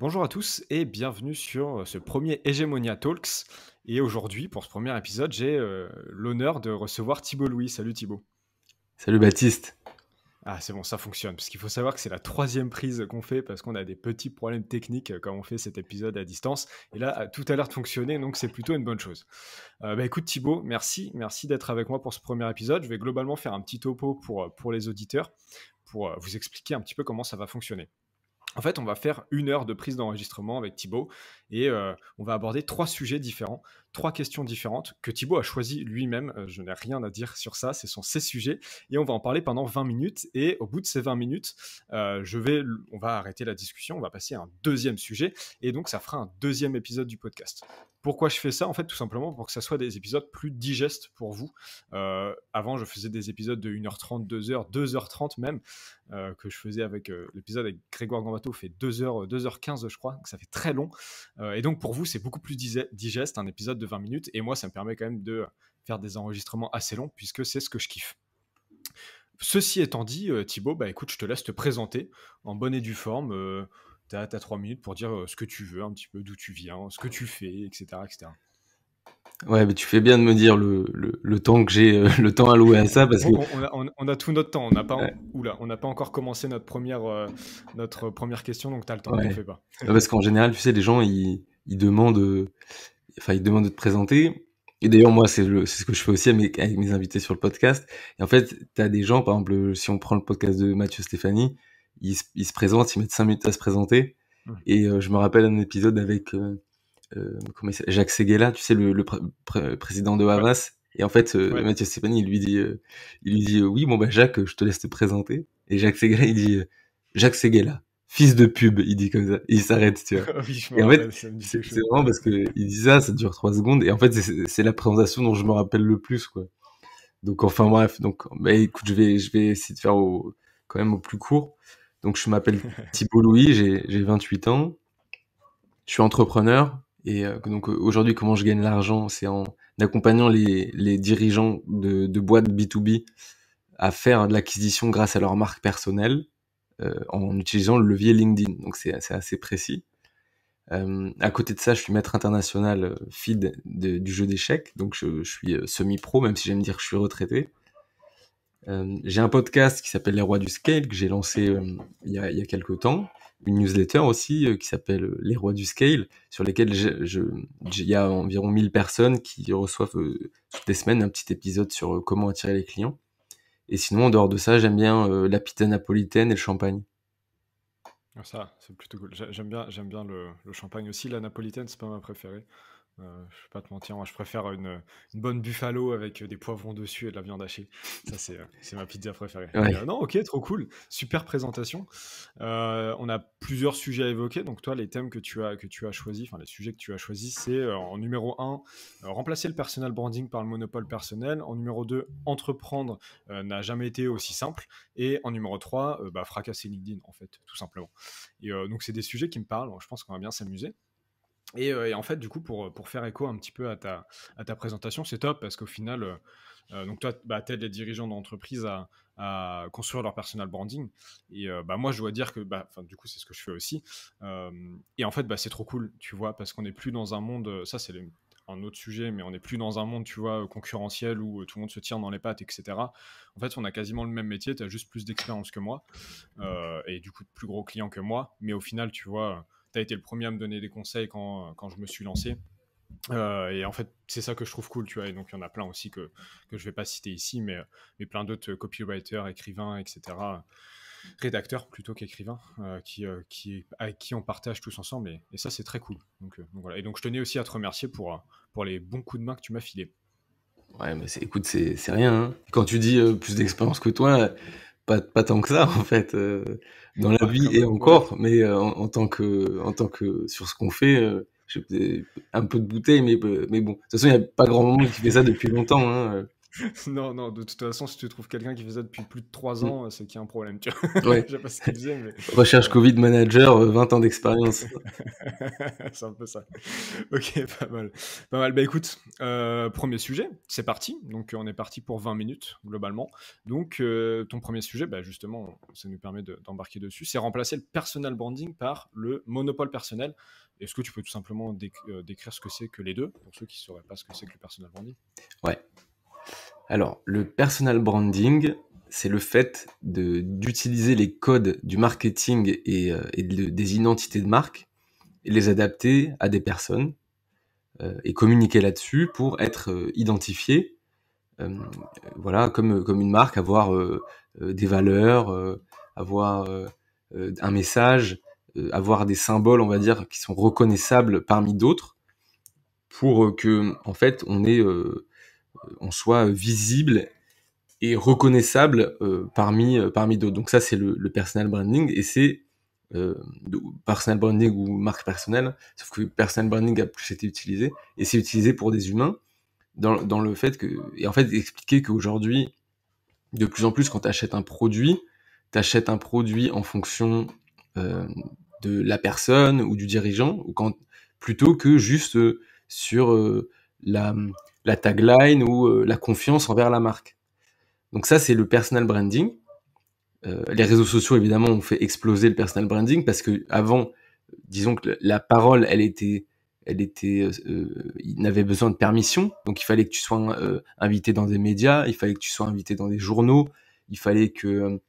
Bonjour à tous et bienvenue sur euh, ce premier Hegemonia Talks. Et aujourd'hui, pour ce premier épisode, j'ai euh, l'honneur de recevoir Thibaut Louis. Salut Thibaut. Salut Baptiste. Ah, c'est bon, ça fonctionne. Parce qu'il faut savoir que c'est la troisième prise qu'on fait parce qu'on a des petits problèmes techniques quand euh, on fait cet épisode à distance. Et là, tout a l'air de fonctionner, donc c'est plutôt une bonne chose. bah, écoute, Thibaut, merci. Merci d'être avec moi pour ce premier épisode. Je vais globalement faire un petit topo pour, pour les auditeurs pour vous expliquer un petit peu comment ça va fonctionner. En fait, on va faire une heure de prise d'enregistrement avec Thibaut et euh, on va aborder trois sujets différents, trois questions différentes que Thibaut a choisi lui-même. Euh, je n'ai rien à dire sur ça, ce sont ses sujets et on va en parler pendant 20 minutes. Et au bout de ces 20 minutes, euh, je vais, on va arrêter la discussion, on va passer à un deuxième sujet et donc ça fera un deuxième épisode du podcast. Pourquoi je fais ça En fait, tout simplement pour que ça soit des épisodes plus digestes pour vous. Euh, avant, je faisais des épisodes de 1h30, 2h, 2h30 même, euh, que je faisais avec euh, l'épisode avec Grégoire Gambato, fait 2h, 2h15, je crois, donc ça fait très long. et donc, pour vous, c'est beaucoup plus digeste, un épisode de 20 minutes. Et moi, ça me permet quand même de faire des enregistrements assez longs, puisque c'est ce que je kiffe. Ceci étant dit, Thibaut, bah, écoute, je te laisse te présenter en bonne et due forme tu as, trois minutes pour dire euh, ce que tu veux, un petit peu d'où tu viens, ce que tu fais, etc. etc. Ouais, mais tu fais bien de me dire le, le, temps que j'ai, euh, le temps alloué à ça, parce que on a, tout notre temps. On n'a pas, on pas encore commencé notre première, euh, notre première question, donc tu as le temps. Ouais. Fais pas. parce qu'en général, tu sais, les gens ils, demandent, ils demandent de te présenter. Et d'ailleurs, moi, c'est ce que je fais aussi avec, mes, invités sur le podcast. Et en fait, tu as des gens, par exemple, si on prend le podcast de Mathieu Stéphanie, il se présente, il met 5 minutes à se présenter. Et euh, je me rappelle un épisode avec euh, euh, Jacques Seguela, tu sais, le, président de Havas. Et en fait, Mathieu Stéphanie, il lui dit, il lui dit Oui, bon, bah, Jacques, je te laisse te présenter. Et Jacques Seguela, il dit Jacques Seguela, fils de pub, il dit comme ça. il s'arrête, tu vois. et en fait, c'est vraiment parce qu'il dit ça, ça dure 3 secondes. Et en fait, c'est la présentation dont je me rappelle le plus, quoi. Donc enfin bref, donc bah, écoute, je vais je vais essayer de faire au, quand même au plus court. Donc, je m'appelle Thibault Louis, j'ai 28 ans. Je suis entrepreneur. Et euh, donc, euh, aujourd'hui, comment je gagne l'argent C'est en accompagnant les, dirigeants de, de, boîtes B2B à faire de l'acquisition grâce à leur marque personnelle euh, en utilisant le levier LinkedIn. Donc, c'est assez précis. à côté de ça, je suis maître international feed du jeu d'échecs, donc je, je suis semi-pro, même si j'aime dire que je suis retraité. Euh, j'ai un podcast qui s'appelle Les Rois du Scale que j'ai lancé euh, il, y a, il, quelques temps. Une newsletter aussi euh, qui s'appelle Les Rois du Scale, sur lesquels il y a environ 1000 personnes qui reçoivent toutes les semaines un petit épisode sur comment attirer les clients. Et sinon, en dehors de ça, j'aime bien la pita napolitaine et le champagne. Ah, ça, c'est plutôt cool. J'aime bien, le, champagne aussi. La napolitaine, c'est pas ma préférée. Euh, je vais pas te mentir, moi je préfère une, bonne buffalo avec euh, des poivrons dessus et de la viande hachée. Ça, c'est, euh, ma pizza préférée. Euh, non, ok, trop cool. Super présentation. on a plusieurs sujets à évoquer. Donc, toi, les thèmes que tu as, que tu as choisis, enfin, les sujets que tu as choisis, c'est en numéro 1, remplacer le personal branding par le monopole personnel. En numéro 2, entreprendre n'a jamais été aussi simple. Et en numéro 3, bah, fracasser LinkedIn, en fait, tout simplement. Et donc, c'est des sujets qui me parlent. Je pense qu'on va bien s'amuser. Euh, et, en fait, du coup, pour, pour faire écho un petit peu à ta, à ta présentation, c'est top parce qu'au final, euh, euh, donc toi, bah, aides les dirigeants d'entreprise à, à, construire leur personal branding. Et bah, moi, je dois dire que, bah, du coup, c'est ce que je fais aussi. et en fait, bah, c'est trop cool, tu vois, parce qu'on n'est plus dans un monde, ça c'est un autre sujet, mais on n'est plus dans un monde, tu vois, concurrentiel où tout le monde se tire dans les pattes, etc. En fait, on a quasiment le même métier, tu as juste plus d'expérience que moi, et du coup, de plus gros clients que moi, mais au final, tu vois, T'as été le premier à me donner des conseils quand, quand je me suis lancé. Euh, et en fait, c'est ça que je trouve cool, tu vois. Et donc, il y en a plein aussi que, que je vais pas citer ici, mais, mais plein d'autres euh, copywriters, écrivains, etc., rédacteurs plutôt qu'écrivains, euh, qui, qui, avec qui on partage tous ensemble. Et, et ça, c'est très cool. Donc, voilà. Et donc, je tenais aussi à te remercier pour, pour les bons coups de main que tu m'as filés. Ouais, mais écoute, c'est rien. Hein. Quand tu dis plus d'expérience que toi, pas, tant que ça en fait euh, dans la vie et encore, mais euh, en, tant que en tant que sur ce qu'on fait, euh, un peu de bouteille, mais mais bon, de toute façon il n'y a pas grand monde qui fait ça depuis longtemps. Hein. non, non, de toute façon, si tu trouves quelqu'un qui fait ça depuis plus de 3 mm. ans, euh, c'est qu'il y a un problème, tu vois. pas ce qu'il Recherche Covid Manager, 20 euh, ans d'expérience. c'est un peu ça. Ok, pas mal. Pas mal. Bah écoute, euh, premier sujet, c'est parti. Donc on est parti pour 20 minutes, globalement. Donc ton premier sujet, bah, justement, ça nous permet d'embarquer dessus, c'est remplacer le personal branding par le monopole personnel. Est-ce que tu peux tout simplement décrire ce que c'est que les deux, pour ceux qui ne sauraient pas ce que c'est que le personal branding Ouais. Alors, le personal branding, c'est le fait d'utiliser les codes du marketing et, euh, des identités de marque et les adapter à des personnes euh, et communiquer là-dessus pour être euh, euh, voilà, comme, comme une marque, avoir des valeurs, avoir un message, avoir des symboles, on va dire, qui sont reconnaissables parmi d'autres pour que, en fait, on ait on soit visible et reconnaissable euh, parmi, euh, parmi d'autres. Donc ça, c'est le, personal branding et c'est euh, personal branding ou marque personnelle, sauf que personal branding a plus été utilisé et c'est utilisé pour des humains dans, le fait que, et en fait, expliquer qu'aujourd'hui, de plus en plus, quand tu achètes un produit, tu achètes un produit en fonction de la personne ou du dirigeant, ou quand, plutôt que juste sur la, tagline ou euh, la confiance envers la marque. Donc ça, c'est le personal branding. Euh, les réseaux sociaux, évidemment, ont fait exploser le personal branding parce que avant, disons que la parole, elle était, elle était, euh, il n'avait besoin de permission. Donc il fallait que tu sois invité dans des médias, il fallait que tu sois invité dans des journaux, il fallait que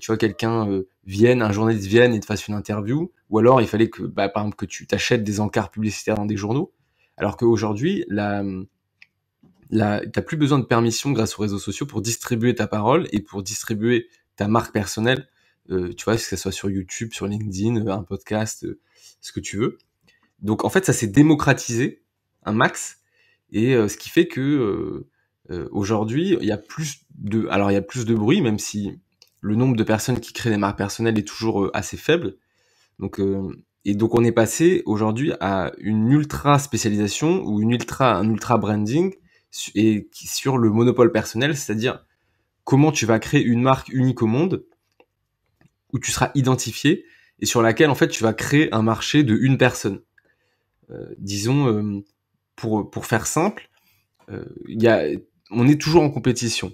tu vois quelqu'un vienne, un journaliste vienne et te fasse une interview, ou alors il fallait que, bah, par exemple, que tu t'achètes des encarts publicitaires dans des journaux. Alors qu'aujourd'hui, la, la, plus besoin de permission grâce aux réseaux sociaux pour distribuer ta parole et pour distribuer ta marque personnelle. Euh, tu vois, que ce soit sur YouTube, sur LinkedIn, euh, un podcast, euh, ce que tu veux. Donc en fait, ça s'est démocratisé un max, et ce qui fait que aujourd'hui, il y a plus de, alors il y a plus de bruit, même si le nombre de personnes qui créent des marques personnelles est toujours assez faible. Donc et donc on est passé aujourd'hui à une ultra spécialisation ou une ultra, un ultra branding et sur le monopole personnel, c'est-à-dire comment tu vas créer une marque unique au monde où tu seras identifié et sur laquelle en fait tu vas créer un marché de une personne. Euh, disons euh, pour pour faire simple, euh, y a, on est toujours en compétition.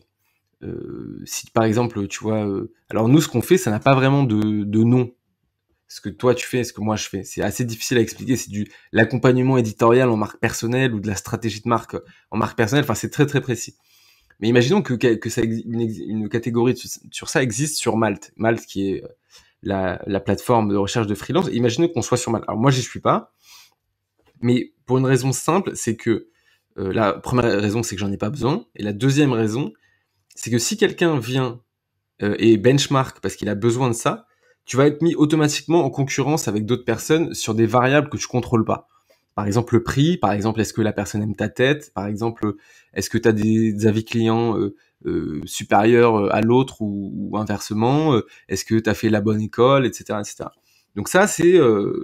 Euh, si par exemple tu vois, alors nous ce qu'on fait, ça n'a pas vraiment de, de nom ce que toi tu fais et ce que moi je fais. C'est assez difficile à expliquer. C'est du l'accompagnement éditorial en marque personnelle ou de la stratégie de marque en marque personnelle. Enfin, c'est très très précis. Mais imaginons que, que ça, une, catégorie sur ça existe sur Malte. Malte qui est euh, la, plateforme de recherche de freelance. Imaginons qu'on soit sur Malte. Alors moi, j'y suis pas. Mais pour une raison simple, c'est que euh, la première raison, c'est que j'en ai pas besoin. Et la deuxième raison, c'est que si quelqu'un vient euh, et benchmark parce qu'il a besoin de ça, tu vas être mis automatiquement en concurrence avec d'autres personnes sur des variables que tu contrôles pas. Par exemple, le prix, par exemple, est-ce que la personne aime ta tête, par exemple, est-ce que tu as des avis clients euh, euh, supérieurs euh, à l'autre ou, inversement, est-ce que tu as fait la bonne école, etc. etc. Donc ça, c'est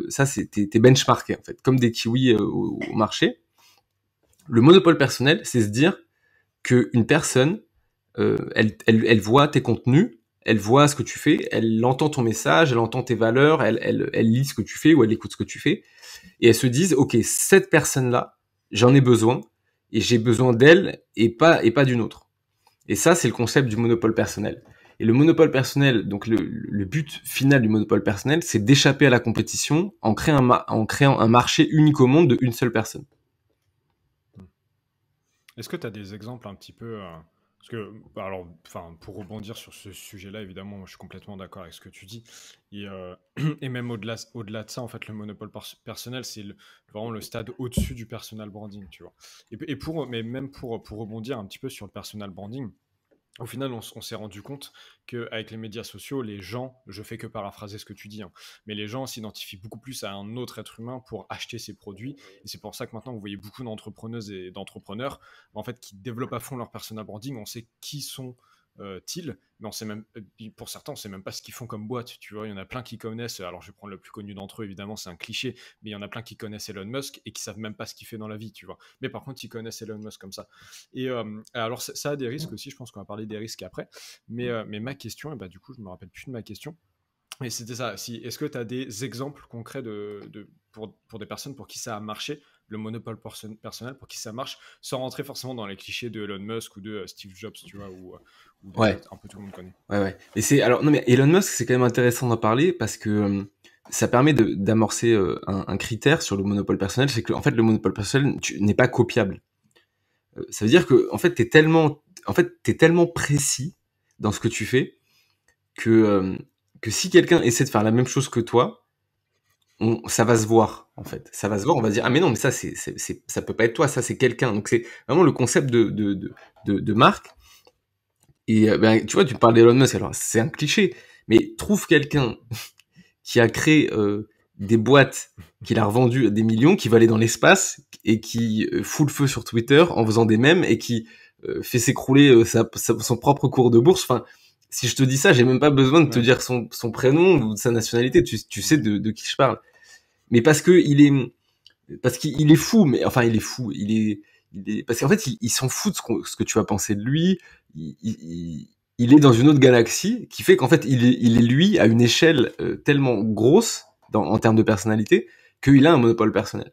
ça, c'est t'es benchmarké en fait, comme des kiwis au, marché. Le monopole personnel, c'est se dire qu'une personne, elle, elle, voit tes contenus, elle voit ce que tu fais, elle entend ton message, elle entend tes valeurs, elle, elle, lit ce que tu fais ou elle écoute ce que tu fais, et elles se disent, ok, cette personne-là, j'en ai besoin, et j'ai besoin d'elle et pas, et pas d'une autre. Et ça, c'est le concept du monopole personnel. Et le monopole personnel, donc le, but final du monopole personnel, c'est d'échapper à la compétition en créant, un en créant un marché unique au monde de une seule personne. Est-ce que tu as des exemples un petit peu... Euh, parce que, alors, enfin, pour rebondir sur ce sujet-là, évidemment, je suis complètement d'accord avec ce que tu dis. Et, euh, même au-delà, au-delà de ça, en fait, le monopole personnel, c'est vraiment le stade au-dessus du personal branding, tu vois. Et, pour, mais même pour, pour rebondir un petit peu sur le personal branding, au final, on, s'est rendu compte qu'avec les médias sociaux, les gens, je fais que paraphraser ce que tu dis, hein, mais les gens s'identifient beaucoup plus à un autre être humain pour acheter ces produits. Et c'est pour ça que maintenant, vous voyez beaucoup d'entrepreneuses et d'entrepreneurs, en fait, qui développent à fond leur personal branding. On sait qui sont euh, mais on même, euh, pour certains, on sait même pas ce qu'ils font comme boîte. Tu vois, il y en a plein qui connaissent. Alors, je vais prendre le plus connu d'entre eux, évidemment, c'est un cliché, mais il y en a plein qui connaissent Elon Musk et qui savent même pas ce qu'il fait dans la vie, tu vois. Mais par contre, ils connaissent Elon Musk comme ça. Et euh, alors, ça, a des risques aussi. Je pense qu'on va parler des risques après. Euh, mais, ma question, et bah, du coup, je me rappelle plus de ma question. Et c'était ça. Si, est-ce que tu as des exemples concrets de, pour, des personnes pour qui ça a marché le monopole personnel pour qui ça marche, sans rentrer forcément dans les clichés de Elon Musk ou de euh, Steve Jobs, tu vois, ou, euh, un peu tout le monde connaît. Ouais, ouais. Mais c'est alors non mais Elon Musk, c'est quand même intéressant d'en parler parce que euh, ça permet d'amorcer un, critère sur le monopole personnel, c'est que en fait le monopole personnel n'est pas copiable. ça veut dire que en fait t'es tellement, en fait es tellement précis dans ce que tu fais que que si quelqu'un essaie de faire la même chose que toi, ça va se voir en fait. Ça va se voir, on va dire ah mais non mais ça c'est, ça peut pas être toi, ça c'est quelqu'un. Donc c'est vraiment le concept de, de, de, de, marque. Et euh, ben, tu vois, tu parles d'Elon Musk, alors c'est un cliché, mais trouve quelqu'un qui a créé euh, des boîtes qu'il a revendues à des millions, qui va aller dans l'espace et qui euh, fout le feu sur Twitter en faisant des mèmes et qui fait s'écrouler son propre cours de bourse. Enfin, si je te dis ça, j'ai même pas besoin de te dire son, son, prénom ou sa nationalité. Tu, tu sais de, qui je parle. Mais parce que il est, parce qu'il est fou. Mais enfin, il est fou. Il est, il est parce qu'en fait, il, s'en fout de ce, que tu vas penser de lui. Il, il, est dans une autre galaxie qui fait qu'en fait, il est, il est lui à une échelle euh, tellement grosse dans, en termes de personnalité qu'il a un monopole personnel.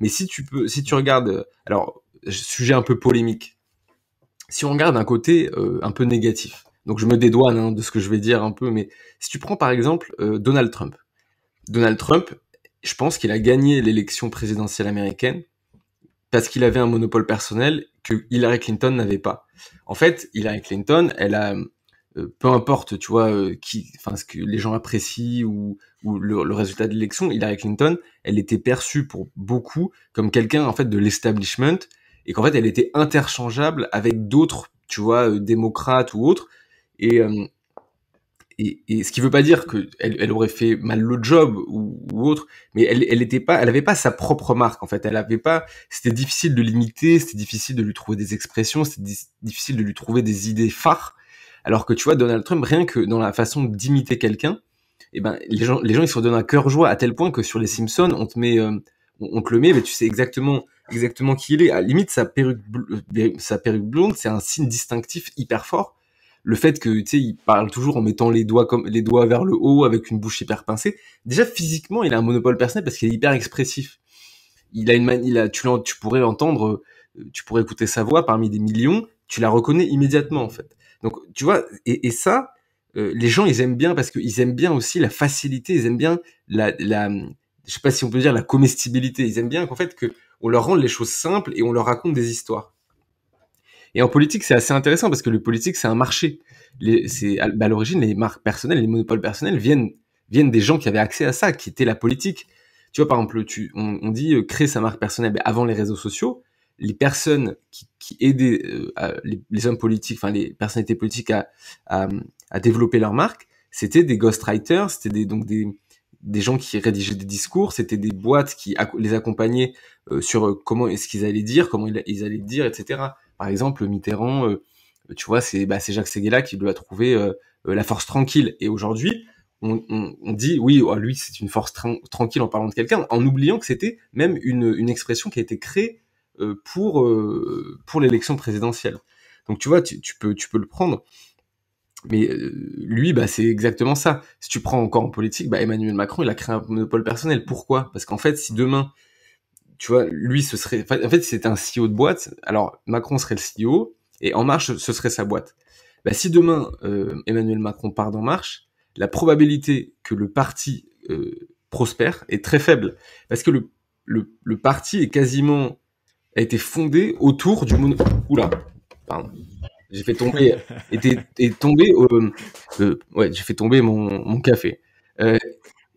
Mais si tu peux, si tu regardes, alors sujet un peu polémique. Si on regarde un côté euh, un peu négatif, donc je me dédouane hein, de ce que je vais dire un peu, mais si tu prends par exemple euh, Donald Trump. Donald Trump, je pense qu'il a gagné l'élection présidentielle américaine parce qu'il avait un monopole personnel que Hillary Clinton n'avait pas. En fait, Hillary Clinton, elle a, euh, peu importe, tu vois, euh, qui, enfin, ce que les gens apprécient ou, le, résultat de l'élection, Hillary Clinton, elle était perçue pour beaucoup comme quelqu'un en fait de l'establishment et qu'en fait elle était interchangeable avec d'autres, tu vois, démocrates ou autres euh, et, et, ce qui veut pas dire qu'elle elle aurait fait mal le job ou, autre, mais elle, elle pas, elle avait pas sa propre marque en fait. Elle avait pas, c'était difficile de l'imiter, c'était difficile de lui trouver des expressions, c'était difficile de lui trouver des idées phares. Alors que tu vois Donald Trump, rien que dans la façon d'imiter quelqu'un, eh ben les gens, les gens ils se redonnent un cœur joie à tel point que sur les Simpsons, on te met, euh, on, te le met, mais tu sais exactement exactement qui il est. À la limite sa perruque, euh, sa perruque blonde, c'est un signe distinctif hyper fort le fait que tu sais il parle toujours en mettant les doigts comme les doigts vers le haut avec une bouche hyper pincée déjà physiquement il a un monopole personnel parce qu'il est hyper expressif il a une il a tu, pourrais l'entendre euh, tu pourrais écouter sa voix parmi des millions tu la reconnais immédiatement en fait donc tu vois et, ça euh, les gens ils aiment bien parce qu'ils aiment bien aussi la facilité ils aiment bien la, la je sais pas si on peut dire la comestibilité ils aiment bien qu'en fait que on leur rende les choses simples et on leur raconte des histoires et en politique, c'est assez intéressant parce que le politique, c'est un marché. c'est, bah, à, l'origine, les marques personnelles, les monopoles personnels viennent, viennent des gens qui avaient accès à ça, qui étaient la politique. Tu vois, par exemple, tu, on, dit euh, créer sa marque personnelle avant les réseaux sociaux. Les personnes qui, aidaient euh, les, hommes politiques, enfin les personnalités politiques à, développer leur marque, c'était des ghostwriters, c'était des, donc des, des gens qui rédigeaient des discours, c'était des boîtes qui les accompagnaient euh, sur comment est-ce qu'ils allaient dire, comment ils allaient dire, etc. Par exemple, Mitterrand, euh, tu vois, c'est bah, Jacques Séguéla qui lui a trouvé euh, euh, la force tranquille. Et aujourd'hui, on, dit oui, oh, lui, c'est une force tranquille en parlant de quelqu'un, en oubliant que c'était même une, expression qui a été créée pour, pour l'élection présidentielle. Donc tu vois, tu, peux, tu peux le prendre. Mais lui, bah, c'est exactement ça. Si tu prends encore en politique, bah, Emmanuel Macron, il a créé un monopole personnel. Pourquoi Parce qu'en fait, si demain, tu vois, lui, ce serait, en fait, c'est un CEO de boîte. Alors, Macron serait le CEO et En Marche, ce serait sa boîte. Bah, si demain euh, Emmanuel Macron part d'En Marche, la probabilité que le parti euh, prospère est très faible parce que le, le, parti est quasiment a été fondé autour du mono... Oula, pardon. J'ai fait tomber, était, est tombé, euh, ouais, j'ai fait tomber mon, mon café.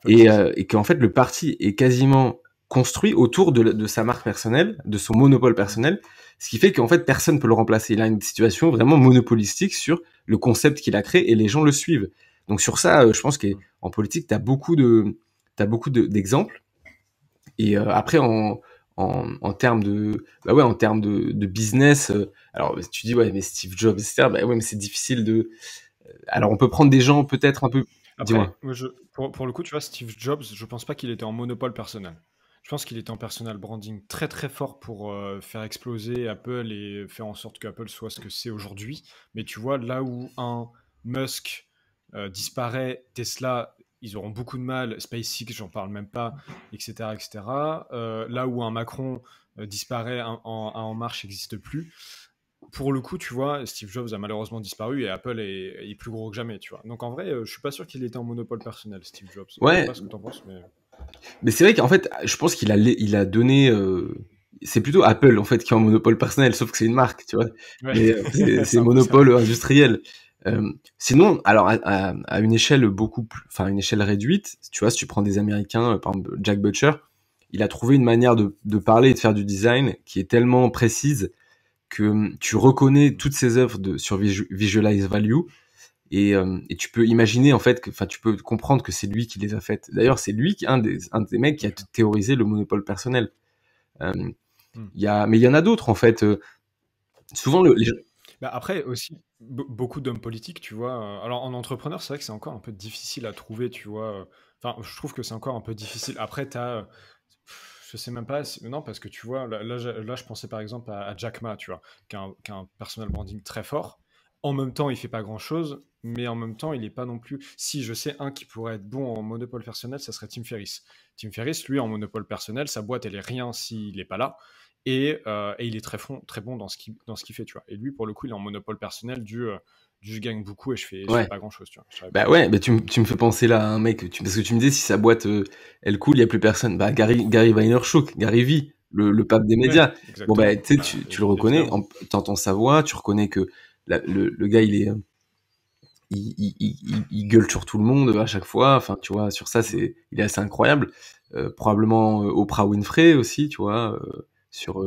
et, et qu'en fait, le parti est quasiment construit autour de, sa marque personnelle, de son monopole personnel, ce qui fait qu'en fait personne peut le remplacer. Il a une situation vraiment monopolistique sur le concept qu'il a créé et les gens le suivent. Donc sur ça, euh, je pense qu'en politique, tu as beaucoup de beaucoup d'exemples. et euh, après en, en, en termes de bah ouais en de, business, euh, alors bah, tu dis ouais mais Steve Jobs Bah ouais mais c'est difficile de. Alors on peut prendre des gens peut-être un peu. pour, pour, le coup, tu vois, Steve Jobs, je pense pas qu'il était en monopole personnel. Je pense qu'il était en personal branding très très fort pour euh, faire exploser Apple et faire en sorte Apple soit ce que c'est aujourd'hui. Mais tu vois, là où un Musk euh, disparaît, Tesla, ils auront beaucoup de mal, SpaceX, j'en parle même pas, etc. etc. Euh, là où un Macron disparaît, un, En Marche n'existe plus pour le coup, tu vois, Steve Jobs a malheureusement disparu et Apple est, plus gros que jamais, tu vois. Donc en vrai, je suis pas sûr qu'il était en monopole personnel, Steve Jobs. Ouais. ne sais pas ce que en penses, mais... Mais c'est vrai qu'en fait, je pense qu'il a, il a donné. Euh, c'est plutôt Apple en fait qui a un monopole personnel, sauf que c'est une marque, tu vois. Euh, c'est monopole industriel. Euh, sinon, alors à, une échelle beaucoup, enfin une échelle réduite, tu vois, si tu prends des Américains, par exemple Jack Butcher, il a trouvé une manière de, parler et de faire du design qui est tellement précise que hum, tu reconnais toutes ses œuvres de, sur Visualize Value euh, et, tu peux imaginer en fait, enfin tu peux comprendre que c'est lui qui les a faites. D'ailleurs, c'est lui qui un des un des mecs qui a théorisé le monopole personnel. Euh, hmm. y a, mais il y en a d'autres en fait. Euh, souvent le, bah, après aussi beaucoup d'hommes politiques, tu vois. Euh, alors en entrepreneur, c'est vrai que c'est encore un peu difficile à trouver, tu vois. Enfin, je trouve que c'est encore un peu difficile. Après, tu as je sais même pas, non, parce que tu vois, là, là, je pensais par exemple à, Jack Ma, tu vois, qui a, un, personnel branding très fort. En même temps, il fait pas grand chose, mais en même temps, il n'est pas non plus. Si je sais un qui pourrait être bon en monopole personnel, ça serait Tim Ferriss. Tim Ferriss, lui, en monopole personnel, sa boîte, elle est rien s'il n'est pas là. Et, euh, et, il est très, fond, très bon dans ce qu'il fait, tu vois. Et lui, pour le coup, il est en monopole personnel du. Euh, du je gagne beaucoup et je fais, fais pas grand chose. Tu vois. Bah ouais, tu, tu, me fais penser là à un mec, parce que tu me dis si sa boîte euh, elle coule, il n'y a plus personne. Bah Gary, Gary Vaynerchuk, Gary V, le, pape des médias. bon bah, tu, bah, tu le reconnais, tu entends sa voix, tu reconnais que le, gars il est, il, gueule sur tout le monde à chaque fois. Enfin, tu vois, sur ça, mm. c'est, il est assez incroyable. Euh, probablement euh, Oprah Winfrey aussi, tu vois, euh, sur,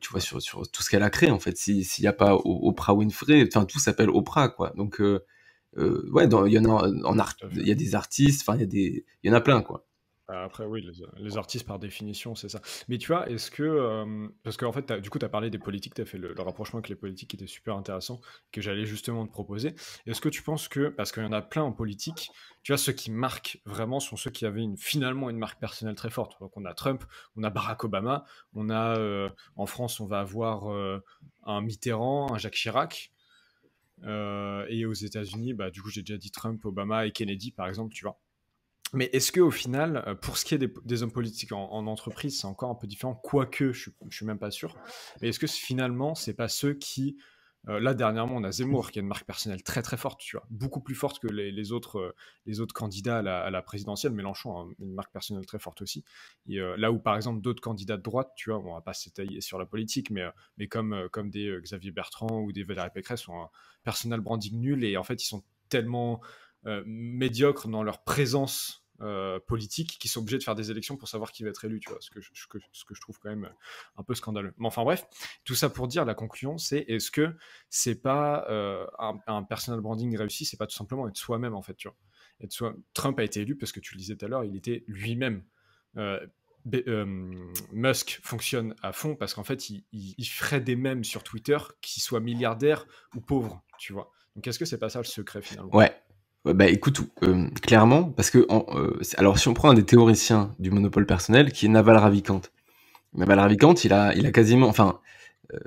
tu vois, sur, tout ce qu'elle a créé en fait. S'il n'y a pas Oprah Winfrey, enfin, tout s'appelle Oprah, quoi. Donc, ouais, il y en a, en art, il y a des artistes, enfin, il y a des, il y en a plein, quoi. Euh, après, oui, les, artistes par définition, c'est ça. Mais tu vois, est-ce que. Euh, parce qu'en fait, du coup, tu as parlé des politiques, tu as fait le, rapprochement avec les politiques qui était super intéressant, que j'allais justement te proposer. Est-ce que tu penses que. Parce qu'il y en a plein en politique, tu vois, ceux qui marquent vraiment sont ceux qui avaient une, finalement une marque personnelle très forte. Donc, on a Trump, on a Barack Obama, on a. Euh, en France, on va avoir un Mitterrand, un Jacques Chirac. et aux États-Unis, bah, du coup, j'ai déjà dit Trump, Obama et Kennedy, par exemple, tu vois. Mais est-ce qu'au final, euh, pour ce qui est des, hommes politiques en, entreprise, c'est encore un peu différent, quoique je ne suis même pas sûr. Mais est-ce que finalement, c'est pas ceux qui. Euh, là, dernièrement, on a Zemmour, qui a une marque personnelle très très forte, tu vois, beaucoup plus forte que les, autres, euh, les autres candidats à la, présidentielle. Mélenchon a une marque personnelle très forte aussi. Et, là où, par exemple, d'autres candidats de droite, tu vois, on va pas s'étayer sur la politique, mais, mais comme, comme des Xavier Bertrand ou des Valérie Pécresse ont un personnel branding nul et en fait, ils sont tellement médiocres dans leur présence euh, politiques qui sont obligés de faire des élections pour savoir qui va être élu, tu vois, ce que je, ce que, je trouve quand même euh, un peu scandaleux. Mais enfin bref, tout ça pour dire la conclusion, c'est est-ce que c'est pas euh, un, personal branding réussi, c'est pas tout simplement être soi-même en fait, tu vois. Être soi Trump a été élu parce que tu le disais tout à l'heure, il était lui-même. Musk fonctionne à fond parce qu'en fait, il, ferait des mèmes sur Twitter, qu'il soit milliardaire ou pauvre tu vois. Donc, est-ce que c'est pas ça le secret finalement Ouais, bah écoute, euh, clairement, parce que euh, alors si on prend un des théoriciens du monopole personnel, qui est Naval Ravikant. Naval Ravikant, il a, il a quasiment, enfin, euh,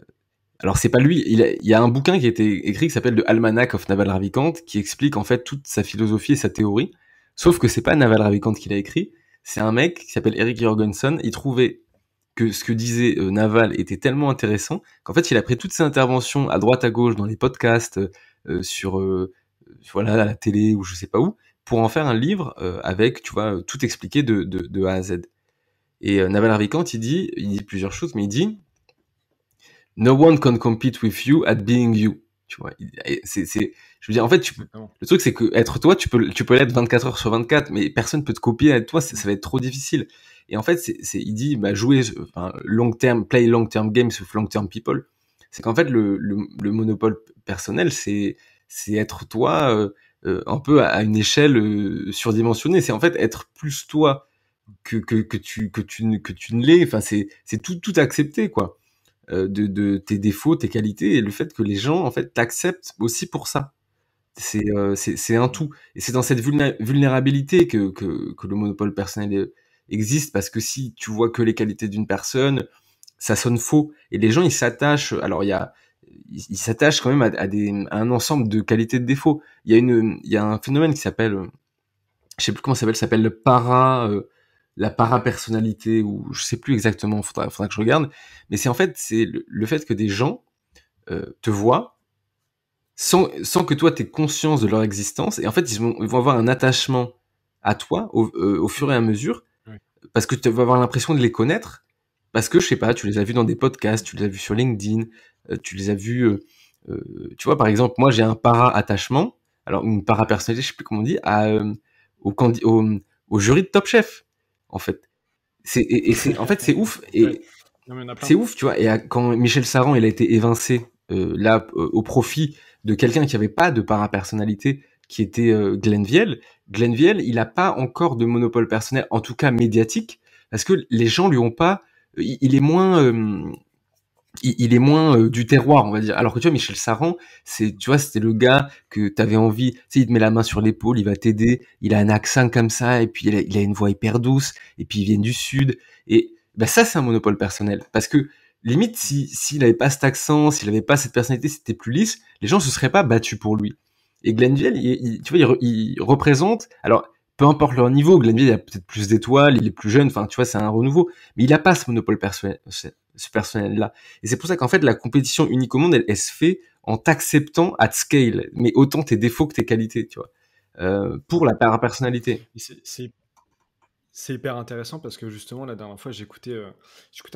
alors c'est pas lui, il, y a un bouquin qui a été écrit qui s'appelle The Almanac of Naval Ravikant, qui explique en fait toute sa philosophie et sa théorie. Sauf que c'est pas Naval Ravikant qui l'a écrit, c'est un mec qui s'appelle Eric Jorgensen. Il trouvait que ce que disait Naval était tellement intéressant qu'en fait il a pris toutes ses interventions à droite à gauche dans les podcasts sur voilà, la télé ou je sais pas où, pour en faire un livre euh, avec, tu vois, euh, tout expliqué de, de, A à Z. Et euh, Naval Ravikant, il dit, il dit plusieurs choses, mais il dit No one can compete with you at being you. Tu vois, c'est, c'est, je veux dire, en fait, le truc, c'est que être toi, tu peux, tu peux l'être 24 heures sur 24, mais personne peut te copier à toi, ça, va être trop difficile. Et en fait, c'est, il dit, bah, jouer, long terme play long term games with long term people. C'est qu'en fait, le, le monopole personnel, c'est, c'est être toi euh, euh, un peu à, une échelle euh, surdimensionnée. C'est en fait être plus toi que, que, que tu que tu que tu ne l'es. Enfin, c'est c'est tout tout accepter quoi. De, de, tes défauts, tes qualités et le fait que les gens en fait t'acceptent aussi pour ça. C'est c'est un tout et c'est dans cette vulnérabilité que, que, que le monopole personnel existe parce que si tu vois que les qualités d'une personne, ça sonne faux et les gens ils s'attachent. Alors il y a il, s'attache quand même à, un ensemble de qualités de défauts. Il y a un phénomène qui s'appelle, euh, je sais plus comment ça s'appelle, s'appelle le para, la euh, la parapersonnalité ou je sais plus exactement, faudra, faudra que je regarde. Mais c'est en fait, c'est le, fait que des gens euh, te voient sans, que toi tu aies conscience de leur existence et en fait ils vont, avoir un attachement à toi au, fur et à mesure parce que tu vas avoir l'impression de les connaître parce que, je sais pas, tu les as vus dans des podcasts, tu les as vus sur LinkedIn, euh, tu les as vus... Euh, euh, tu vois, par exemple, moi, j'ai un para-attachement, alors une para-personnalité, je sais plus comment on dit, au, au, jury de Top Chef, en fait. C'est, et, en fait, c'est ouf. Et, C'est ouf, tu vois. Et quand Michel Saran, il a été évincé là au profit de quelqu'un qui n'avait pas de para-personnalité, qui était euh, Glenviel. Glenviel, il n'a pas encore de monopole personnel, en tout cas médiatique, parce que les gens lui ont pas il, est moins euh, il, est moins euh, du terroir, on va dire. Alors que tu vois, Michel Saran, c'est, tu vois, c'était le gars que tu avais envie, tu sais, il te met la main sur l'épaule, il va t'aider, il a un accent comme ça, et puis il a, une voix hyper douce, et puis il vient du Sud, et ben, ça, c'est un monopole personnel. Parce que, limite, s'il si, s'il avait pas cet accent, s'il n'avait pas cette personnalité, c'était plus lisse, les gens se seraient pas battus pour lui. Et Glenville, tu vois, il, il, représente. Alors, peu importe leur niveau, Glenville a peut-être plus d'étoiles, il est plus jeune, enfin tu vois, c'est un renouveau, mais il n'a pas ce monopole personnel, ce, personnel-là. Et c'est pour ça qu'en fait, la compétition unique au monde, elle, elle se fait en t'acceptant at scale, mais autant tes défauts que tes qualités, tu vois, euh, pour la personnalité. C'est c'est hyper intéressant parce que justement, la dernière fois, j'écoutais euh,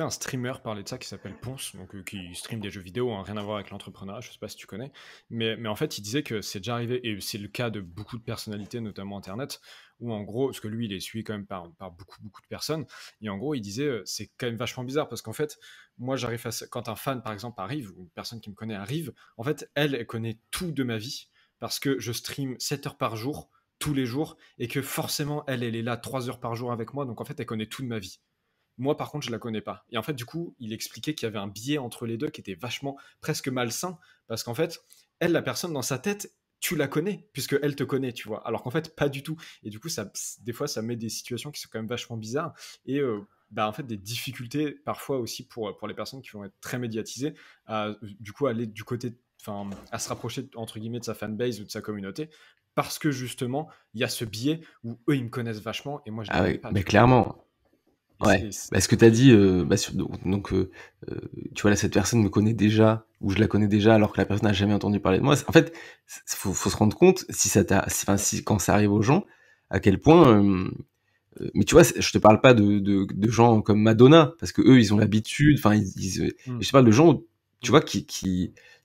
un streamer parler de ça qui s'appelle Ponce, donc, euh, qui stream des jeux vidéo, hein, rien à voir avec l'entrepreneuriat, je sais pas si tu connais, mais, mais en fait, il disait que c'est déjà arrivé, et c'est le cas de beaucoup de personnalités, notamment Internet, où en gros, parce que lui, il est suivi quand même par, par beaucoup, beaucoup de personnes, et en gros, il disait, euh, c'est quand même vachement bizarre parce qu'en fait, moi, j'arrive à quand un fan, par exemple, arrive, ou une personne qui me connaît arrive, en fait, elle, elle connaît tout de ma vie parce que je stream 7 heures par jour tous les jours et que forcément, elle, elle est là trois heures par jour avec moi. Donc en fait, elle connaît toute ma vie. Moi, par contre, je la connais pas. Et en fait, du coup, il expliquait qu'il y avait un biais entre les deux qui était vachement presque malsain parce qu'en fait, elle, la personne dans sa tête, tu la connais puisque elle te connaît, tu vois. Alors qu'en fait, pas du tout. Et du coup, ça, des fois, ça met des situations qui sont quand même vachement bizarres et euh, bah, en fait des difficultés parfois aussi pour pour les personnes qui vont être très médiatisées à du coup aller du côté enfin à se rapprocher entre guillemets de sa fanbase ou de sa communauté parce que justement, il y a ce biais où eux, ils me connaissent vachement et moi, je ne ah pas. Mais clairement. Ouais. Bah, ce que tu as dit, euh, bah, donc, euh, euh, tu vois, là, cette personne me connaît déjà, ou je la connais déjà, alors que la personne n'a jamais entendu parler de moi. En fait, il faut, se rendre compte, si ça si, si, quand ça arrive aux gens, à quel point. mais tu vois, je te parle pas de, gens comme Madonna, parce que eux, ils ont l'habitude, enfin, ils, mmh. je parle de gens, tu vois, qui,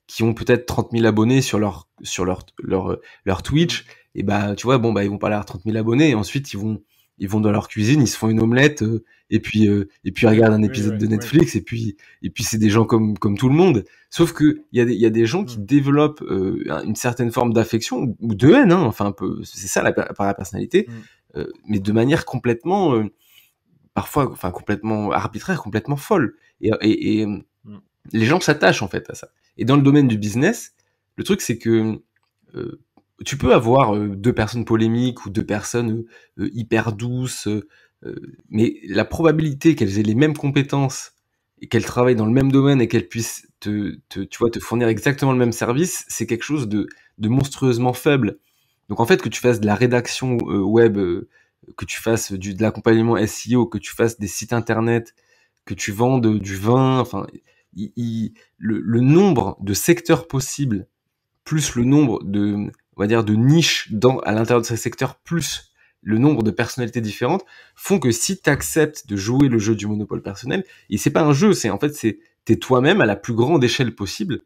qui ont peut-être 30 000 abonnés sur leur sur leur leur, leur Twitch et bah tu vois bon bah ils vont pas à 30 000 abonnés et ensuite ils vont ils vont dans leur cuisine ils se font une omelette euh, et puis euh, et puis ils regardent un épisode de Netflix et puis et puis c'est des gens comme comme tout le monde sauf que il y a des il y des gens qui mm. développent euh, une certaine forme d'affection ou de haine hein, enfin un peu c'est ça par la personnalité mm. mais de manière complètement parfois enfin complètement arbitraire complètement folle et, et les gens s'attachent en fait à ça. Et dans le domaine du business, le truc c'est que euh, tu peux avoir euh, deux personnes polémiques ou deux personnes euh, hyper douces, mais la probabilité qu'elles aient les mêmes compétences et qu'elles travaillent dans le même domaine et qu'elles puissent te, tu vois, te fournir exactement le même service, c'est quelque chose de, monstrueusement faible. Donc en fait, que tu fasses de la rédaction web, que tu fasses de l'accompagnement SEO, que tu fasses des sites internet, que tu vendes du vin, enfin, le, nombre de secteurs possibles, plus le nombre de, va dire, de niches dans, à l'intérieur de ces secteurs, plus le nombre de personnalités différentes, font que si tu acceptes de jouer le jeu du monopole personnel, et c'est pas un jeu, c'est en fait, c'est es toi-même à la plus grande échelle possible,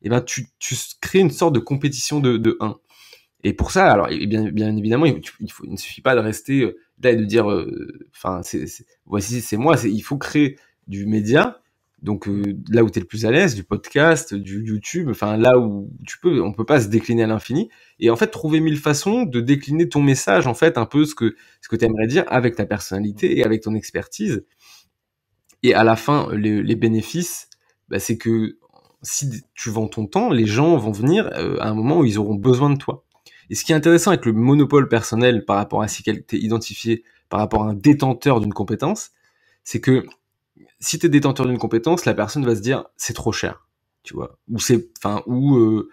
et eh ben tu, crées une sorte de compétition de, de 1. Et pour ça, alors, bien, évidemment, il, ne suffit pas de rester euh, là et de dire, euh, enfin, voici, c'est moi. Il faut créer du média donc euh, là où tu es le plus à l'aise, du podcast, du YouTube, enfin là où tu peux, on peut pas se décliner à l'infini. Et en fait, trouver mille façons de décliner ton message, en fait, un peu ce que ce que tu aimerais dire avec ta personnalité et avec ton expertise. Et à la fin, les, bénéfices, bah, c'est que si tu vends ton temps, les gens vont venir euh, à un moment où ils auront besoin de toi. Et ce qui est intéressant avec le monopole personnel par rapport à si tu es identifié par rapport à un détenteur d'une compétence, c'est que si tu es détenteur d'une compétence, la personne va se dire c'est trop cher, tu vois, ou c'est, enfin, ou, euh,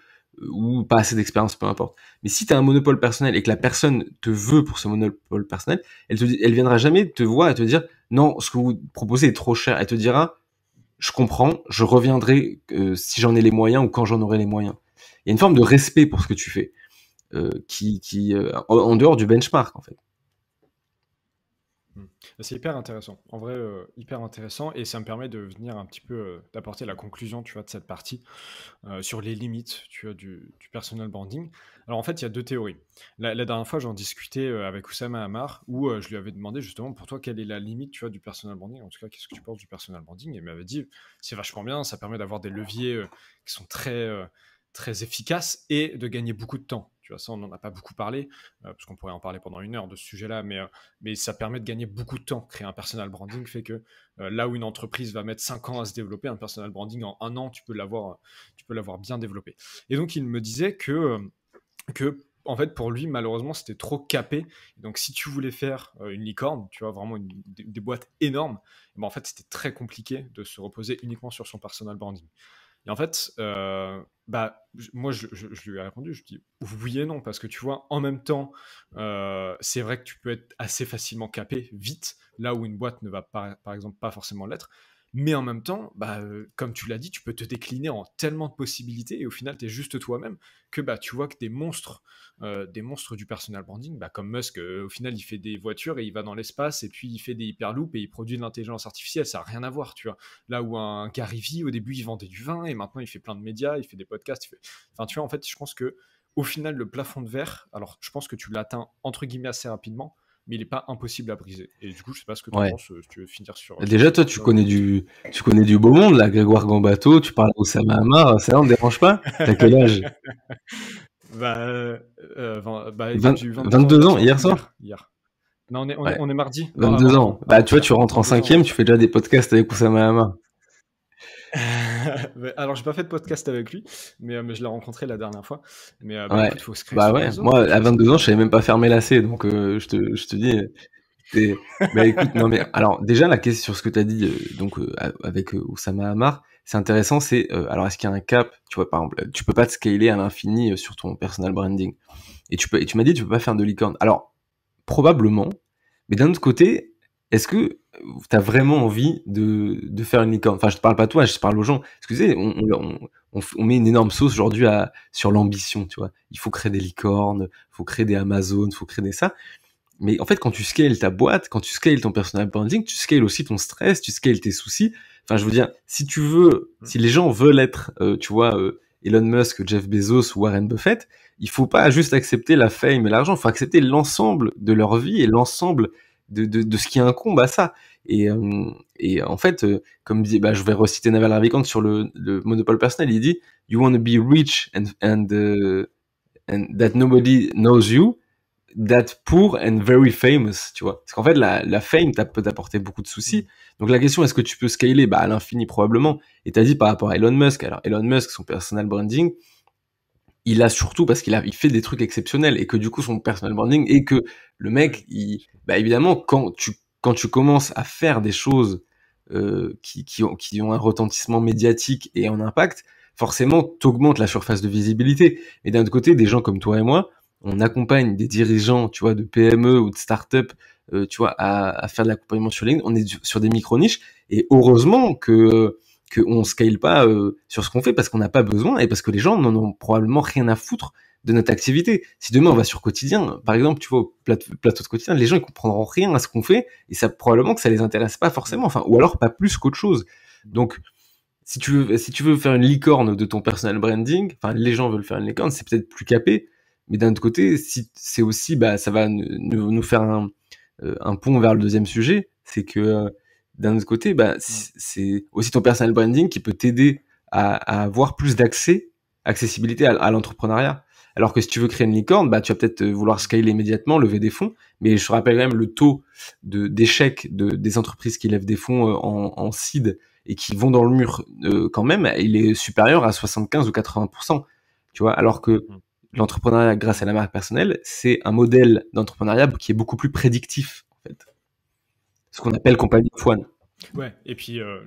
ou pas assez d'expérience, peu importe. Mais si tu as un monopole personnel et que la personne te veut pour ce monopole personnel, elle te, elle viendra jamais te voir et te dire non, ce que vous proposez est trop cher. Elle te dira je comprends, je reviendrai euh, si j'en ai les moyens ou quand j'en aurai les moyens. Il y a une forme de respect pour ce que tu fais euh, qui, qui en dehors du benchmark en fait. Mmh. C'est hyper intéressant, en vrai, euh, hyper intéressant, et ça me permet de venir un petit peu, euh, d'apporter la conclusion, tu vois, de cette partie euh, sur les limites, tu du, personal branding. Alors en fait, il y a deux théories. La, dernière fois, j'en discutais avec Oussama Hamar, où je lui avais demandé justement pour toi quelle est la limite, tu vois, du personal branding. En tout cas, qu'est-ce que tu penses du personal branding Et il m'avait dit, c'est vachement bien, ça permet d'avoir des leviers qui sont très, très efficaces et de gagner beaucoup de temps ça, on n'en a pas beaucoup parlé, euh, parce qu'on pourrait en parler pendant une heure de ce sujet-là, euh, mais, ça permet de gagner beaucoup de temps. Créer un personal branding fait que euh, là où une entreprise va mettre 5 ans à se développer, un personal branding en un an, tu peux l'avoir, bien développé. Et donc, il me disait que, que en fait, pour lui, malheureusement, c'était trop capé. Donc, si tu voulais faire une licorne, tu vois, vraiment des, boîtes énormes, eh ben, en fait, c'était très compliqué de se reposer uniquement sur son personal branding. Et en fait, euh, bah, moi, je, lui ai répondu, je dis oui et non, parce que tu vois, en même temps, euh, c'est vrai que tu peux être assez facilement capé vite, là où une boîte ne va pas, par exemple pas forcément l'être. Mais en même temps, bah, euh, comme tu l'as dit, tu peux te décliner en tellement de possibilités et au final, tu es juste toi-même que bah, tu vois que des monstres, euh, des monstres du personal branding, bah, comme Musk, euh, au final, il fait des voitures et il va dans l'espace et puis il fait des hyperloops et il produit de l'intelligence artificielle. Ça n'a rien à voir, tu vois. Là où un Gary au début, il vendait du vin et maintenant, il fait plein de médias, il fait des podcasts. Enfin, tu vois, en fait, je pense que au final, le plafond de verre, alors je pense que tu l'atteins entre guillemets assez rapidement, mais il n'est pas impossible à briser. Et du coup, je sais pas ce que tu penses, euh, si tu veux finir sur. Euh, déjà, toi, tu connais, du, tu connais du beau monde, là, Grégoire Gambato, tu parles au Hamar, euh, ça ne te dérange pas T'as quel âge 22 bah, bah, ans, hier soir Hier. Non, on est, on, est, mardi. 22 ans. Bah, tu vois, tu rentres en cinquième, tu fais déjà des podcasts avec Oussama Hamar. Alors, j'ai pas fait de podcast avec lui, mais, euh, je l'ai rencontré la dernière fois. Mais euh, bah, ouais. faut se créer bah Moi, à 22 ans, je savais même pas fermer lacet, donc euh, je, te, dis. Bah, écoute, non, mais alors déjà la question sur ce que tu as dit donc avec Oussama Hamar, c'est intéressant. C'est alors est-ce qu'il y a un cap Tu vois par exemple, tu peux pas te scaler à l'infini sur ton personal branding. Et tu peux, tu m'as dit tu peux pas faire de licorne. Alors probablement, mais d'un autre côté, est-ce que euh, tu as vraiment envie de, de faire une licorne Enfin, je te parle pas toi, je parle aux gens. Excusez, on, met une énorme sauce aujourd'hui sur l'ambition, tu vois. Il faut créer des licornes, il faut créer des Amazon, il faut créer des ça. Mais en fait, quand tu scales ta boîte, quand tu scales ton personal branding, tu scales aussi ton stress, tu scales tes soucis. Enfin, je veux dire, si tu veux, mmh. si les gens veulent être, euh, tu vois, euh, Elon Musk, Jeff Bezos Warren Buffett, il faut pas juste accepter la fame et l'argent, il faut accepter l'ensemble de leur vie et l'ensemble de, de, de, ce qui incombe à ça. Et, euh, en fait, euh, comme dit, bah, je vais reciter Naval Ravikant sur le, monopole personnel, il dit You want to be rich and, uh, and, that nobody knows you, that poor and very famous, tu vois. Parce qu'en fait, la, la fame peut t'apporter beaucoup de soucis. Mm. Donc la question, est-ce que tu peux scaler bah, À l'infini, probablement. Et t'as dit par rapport à Elon Musk. Alors, Elon Musk, son personal branding, il a surtout parce qu'il a, il fait des trucs exceptionnels et que du coup son personal branding et que le mec, il, bah évidemment quand tu quand tu commences à faire des choses euh, qui, qui, ont, qui ont un retentissement médiatique et un impact, forcément t'augmente la surface de visibilité. Et d'un autre côté, des gens comme toi et moi, on accompagne des dirigeants, tu vois, de PME ou de start-up, euh, tu vois, à, à faire de l'accompagnement sur LinkedIn. On est sur des micro niches et heureusement que qu'on scale pas euh, sur ce qu'on fait parce qu'on n'a pas besoin et parce que les gens n'en ont probablement rien à foutre de notre activité. Si demain on va sur quotidien, par exemple, tu vois, plateau, de quotidien, les gens ils comprendront rien à ce qu'on fait et ça probablement que ça les intéresse pas forcément, enfin, ou alors pas plus qu'autre chose. Donc, si tu veux, si tu veux faire une licorne de ton personal branding, enfin, les gens veulent faire une licorne, c'est peut-être plus capé, mais d'un autre côté, si c'est aussi, bah, ça va nous, faire euh, un, pont vers le deuxième sujet, c'est que euh, d'un autre côté, bah, c'est aussi ton personal branding qui peut t'aider à, avoir plus d'accès, accessibilité à, l'entrepreneuriat. Alors que si tu veux créer une licorne, bah, tu vas peut-être euh, vouloir scaler immédiatement, lever des fonds. Mais je rappelle quand même le taux d'échec des entreprises qui lèvent des fonds euh, en, seed et qui vont dans le mur euh, quand même, il est supérieur à 75 ou 80%. Tu vois, alors que mmh. l'entrepreneuriat grâce à la marque personnelle, c'est un modèle d'entrepreneuriat qui est beaucoup plus prédictif, en fait ce qu'on appelle compagnie de foine. Ouais, et puis euh,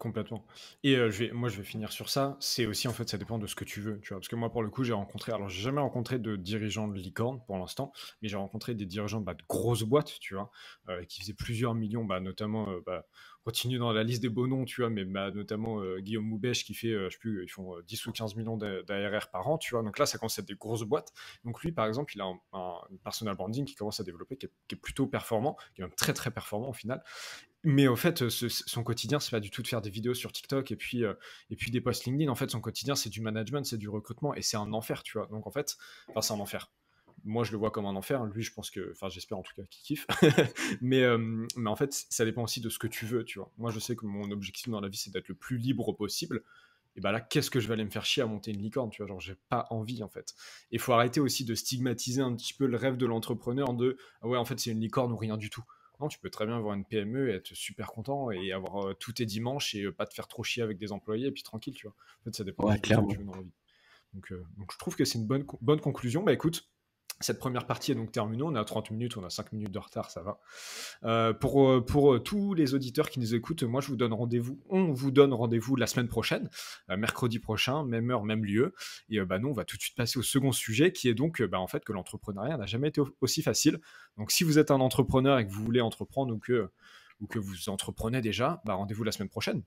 Complètement. Et euh, je vais, moi, je vais finir sur ça. C'est aussi, en fait, ça dépend de ce que tu veux, tu vois. Parce que moi, pour le coup, j'ai rencontré, alors, j'ai jamais rencontré de dirigeants de licorne pour l'instant, mais j'ai rencontré des dirigeants bah, de grosses boîtes, tu vois, euh, qui faisaient plusieurs millions, bah, notamment, euh, bah, continue dans la liste des beaux noms, tu vois, mais notamment Guillaume Moubèche qui fait, je sais plus, ils font 10 ou 15 millions d'ARR par an, tu vois. Donc là, ça commence à être des grosses boîtes. Donc lui, par exemple, il a un, personal branding qui commence à développer, qui est, plutôt performant, qui est très, très performant au final mais au fait, son quotidien, c'est pas du tout de faire des vidéos sur TikTok et puis, euh, et puis des posts LinkedIn. En fait, son quotidien, c'est du management, c'est du recrutement et c'est un enfer, tu vois. Donc, en fait, enfin, c'est un enfer. Moi, je le vois comme un enfer. Lui, je pense que, enfin, j'espère en tout cas qu'il kiffe. mais, euh, mais en fait, ça dépend aussi de ce que tu veux, tu vois. Moi, je sais que mon objectif dans la vie, c'est d'être le plus libre possible. Et bah là, qu'est-ce que je vais aller me faire chier à monter une licorne, tu vois. Genre, j'ai pas envie, en fait. Et faut arrêter aussi de stigmatiser un petit peu le rêve de l'entrepreneur de, ah ouais, en fait, c'est une licorne ou rien du tout non, tu peux très bien avoir une PME, et être super content et avoir euh, tous tes dimanches et euh, pas te faire trop chier avec des employés et puis tranquille, tu vois. En fait, ça dépend ouais, de ce Que tu veux dans la vie. Donc, euh, donc, je trouve que c'est une bonne, bonne conclusion. Bah écoute, cette première partie est donc terminée. On a 30 minutes, on a 5 minutes de retard, ça va. Euh, pour, euh, pour euh, tous les auditeurs qui nous écoutent, moi je vous donne rendez-vous. On vous donne rendez-vous la semaine prochaine, mercredi prochain, même heure, même lieu. Et bah, nous, on va tout de suite passer au second sujet qui est donc bah, en fait que l'entrepreneuriat n'a jamais été aussi facile. Donc si vous êtes un entrepreneur et que vous voulez entreprendre ou que, ou que vous entreprenez déjà, bah, rendez-vous la semaine prochaine.